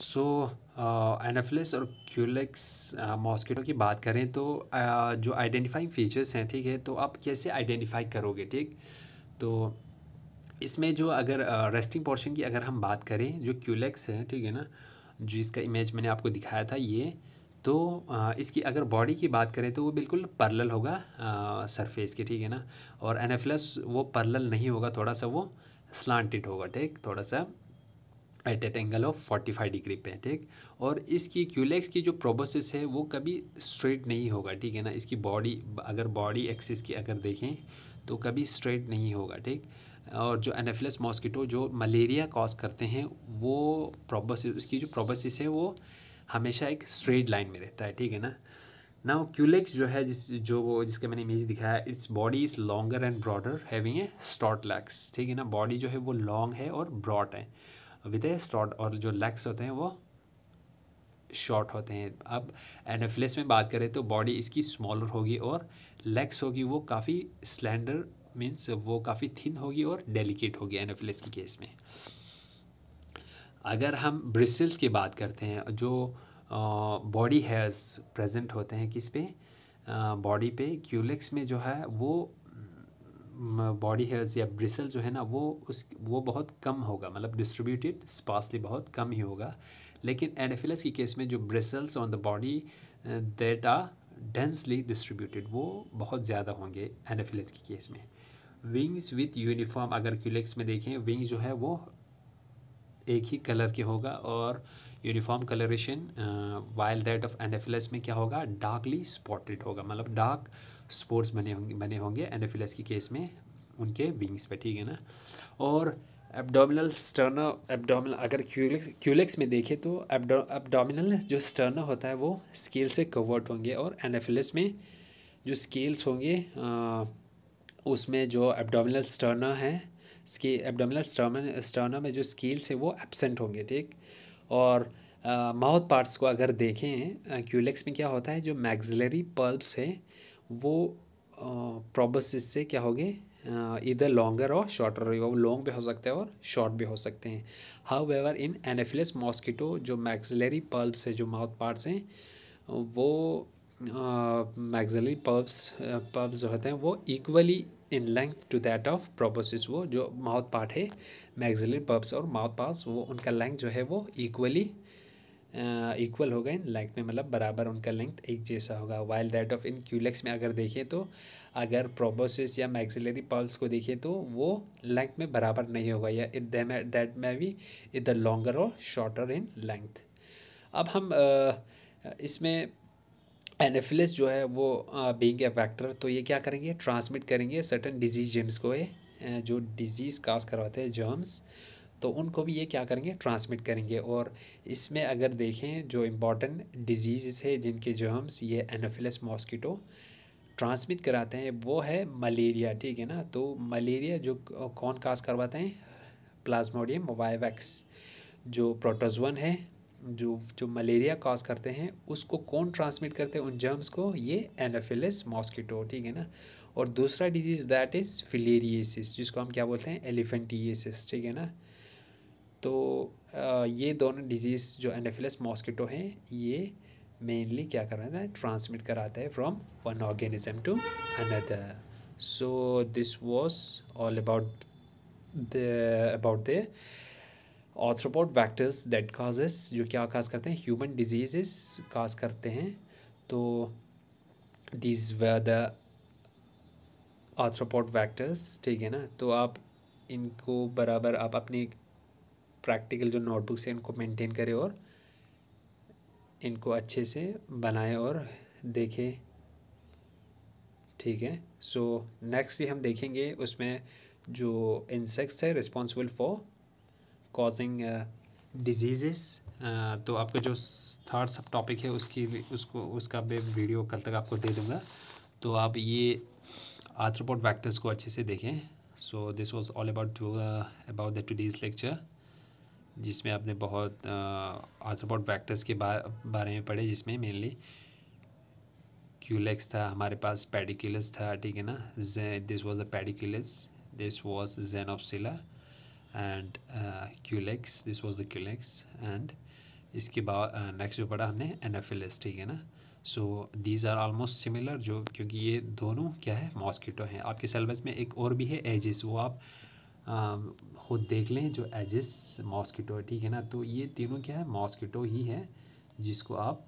सो Anopheles uh, और Culex mosquito uh, की बात करें तो uh, जो आइडेंटिफाइंग फीचर्स हैं ठीक है तो आप कैसे आइडेंटिफाई करोगे ठीक तो इसमें जो अगर रेस्टिंग uh, पोर्शन की अगर हम बात करें जो क्यूलेक्स है ठीक है ना जिसका इमेज मैंने आपको दिखाया था ये तो इसकी अगर बॉडी की बात करें तो वो बिल्कुल पर्लल होगा सरफेस के ठीक है ना और एनाफिलस वो पर्लल नहीं होगा थोड़ा सा वो स्लांटेड होगा ठीक थोड़ा सा at at angle of forty five degree पे ठीक और इसकी क्यूलेक्स की जो प्रोबोसिस है वो कभी स्ट्रेट नहीं होगा ठीक है ना इसकी बॉडी अगर बॉडी एक्सिस की अगर देखें तो कभी स्ट्रेट नहीं होगा ठीक और जो एनेफिलस मॉस्किटो जो मलेरिया कॉज करते हैं वो प्रोबोसिस उसकी जो प्रोबोसिस है वो हमेशा एक स्ट्रेट लाइन में रहता है ठीक है ना नाउ क्यूलेक्स जो है जिस जो वो जिसका मैंने इमेज दिखाया its body is longer and broader having a stout legs ठीक है ना बॉडी जो है वो लॉन्ग है और ब्रॉड है विद ए शॉर्ट और जो लेग्स होते हैं वो शॉर्ट होते हैं अब एनाफिलिस में बात करें तो बॉडी इसकी स्मॉलर होगी और लेग्स होगी वो काफ़ी स्लेंडर मीन्स वो काफ़ी थिन होगी और डेलिकेट होगी एनाफिलिस की केस में अगर हम ब्रिसल्स की बात करते हैं जो बॉडी हेयर्स प्रेजेंट होते हैं किस पे बॉडी पे क्यूलेक्स में जो है वो बॉडी हेयर्स या ब्रिसल जो है ना वो उस वो बहुत कम होगा मतलब डिस्ट्रीब्यूटेड स्पासली बहुत कम ही होगा लेकिन एनेफिलस की केस में जो bristles on the body that are densely distributed वो बहुत ज़्यादा होंगे एनेफिलस की केस में विंग्स विथ यूनिफॉर्म अगर क्यूलेक्स में देखें विंग्स जो है वो एक ही कलर के होगा और uniform colouration while that of an में क्या होगा डार्कली स्पॉटेड होगा मतलब डार्क स्पोर्ट्स बने होंगे बने होंगे एनेफिलस के केस में उनके विंग्स पे ठीक है ना और एब्डोमिनल स्टर्नो एब्डोमिनल अगर क्यूलेक्स क्यूलेक्स में देखें तो एब्डोमिनल जो स्टर्नो होता है वो स्केल से कवर्ट होंगे और एनाफिलस में जो स्केल्स होंगे आ, उसमें जो एब्डोमिनल स्टर्नो है स्की एबडोमिनल स्टर्नम में जो स्कील्स हैं वो एबसेंट होंगे ठीक और माउथ पार्ट्स को अगर देखें क्यूलेक्स में क्या होता है जो मैग्जलरी पल्ब्स हैं वो प्रोबोसिस से क्या होंगे इधर लॉन्गर और शॉर्टर वो लॉन्ग भी हो सकते हैं और शॉर्ट भी हो सकते हैं however in Anopheles mosquito जो मैग्जलरी पल्ब्स है जो माउथ पार्ट्स हैं वो मैग्जलरी पल्ब्स पब्स जो होते हैं वो equally in length to that of proboscis वो जो माउथ पार्ट है मैगजिलरी पर्ब्स और माउथ पार्ट्स वो उनका लेंथ जो है वो इक्वली इक्वल होगा इन लेंथ में मतलब बराबर उनका लेंथ एक जैसा होगा while that of in Culex में अगर देखें तो अगर प्रोबोसिस या मैगजिलरी पर्ब्स को देखें तो वो लेंथ में बराबर नहीं होगा या it that may be either longer और शॉर्टर इन लेंथ अब हम इसमें एनेफिलिस जो है वो बींग ए फैक्टर तो ये क्या करेंगे ट्रांसमिट करेंगे सर्टन डिजीज जेम्स को ये जो डिजीज़ काज करवाते हैं जर्म्स तो उनको भी ये क्या करेंगे ट्रांसमिट करेंगे और इसमें अगर देखें जो इम्पॉर्टेंट डिजीज़ है जिनके जर्म्स ये एनाफिलस मॉस्किटो ट्रांसमिट कराते हैं वो है मलेरिया ठीक है ना तो मलेरिया जो कौन काज करवाते हैं प्लाज्मोडियम वाइवैक्स जो प्रोटोजवन है जो जो मलेरिया कॉज करते हैं उसको कौन ट्रांसमिट करते हैं उन जर्म्स को ये एनाफिलस मॉस्किटो ठीक है ना और दूसरा डिजीज़ दैट इज़ फिलेरिएसिस जिसको हम क्या बोलते हैं एलिफेंटिएसिस ठीक है ना तो आ, ये दोनों डिजीज़ जो एनाफिलस मॉस्किटो हैं ये मेनली क्या रहे हैं ट्रांसमिट कराता है from one organism to another so this was all about the about the arthropod vectors that causes जो क्या काज करते हैं ह्यूमन डिजीजेस काज करते हैं तो दिज व द आर्थ्रोपोड वैक्टर्स ठीक है ना तो आप इनको बराबर आप अपनी प्रैक्टिकल जो नोटबुक्स हैं इनको मेंटेन करें और इनको अच्छे से बनाएं और देखें ठीक है सो नेक्स्ट ये हम देखेंगे उसमें जो इंसेक्ट्स है responsible for causing diseases uh, uh, तो आपका जो थर्ड सब टॉपिक है उसकी उसको उसका मैं वीडियो कल तक आपको दे दूँगा तो आप ये आर्थ्रोपोड वैक्टर्स को अच्छे से देखें so this was all about about the today's lecture जिसमें आपने बहुत आर्थ्रोपोड uh, वैक्टर्स के बारे में पढ़े जिसमें मेनली क्यूलेक्स था हमारे पास पेडिकुलस था ठीक है ना this was a Pediculus this was Xenopsylla and Culex this was the Culex and इसके बाद नेक्स्ट uh, जो पढ़ा हमने एन ठीक है ना so these are almost similar जो क्योंकि ये दोनों क्या है मॉस्किटो हैं आपके सेलेबस में एक और भी है एजिस वो आप um, खुद देख लें जो एजिस मॉस्किटो ठीक है ना तो ये तीनों क्या है मॉस्किटो ही है जिसको आप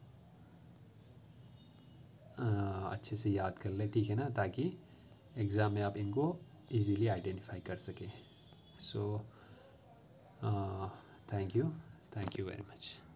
आ, uh, अच्छे से याद कर लें ठीक है ना ताकि एग्ज़ाम में आप इनको इजीली आइडेंटिफाई कर सकें सो so, uh, thank you thank you very much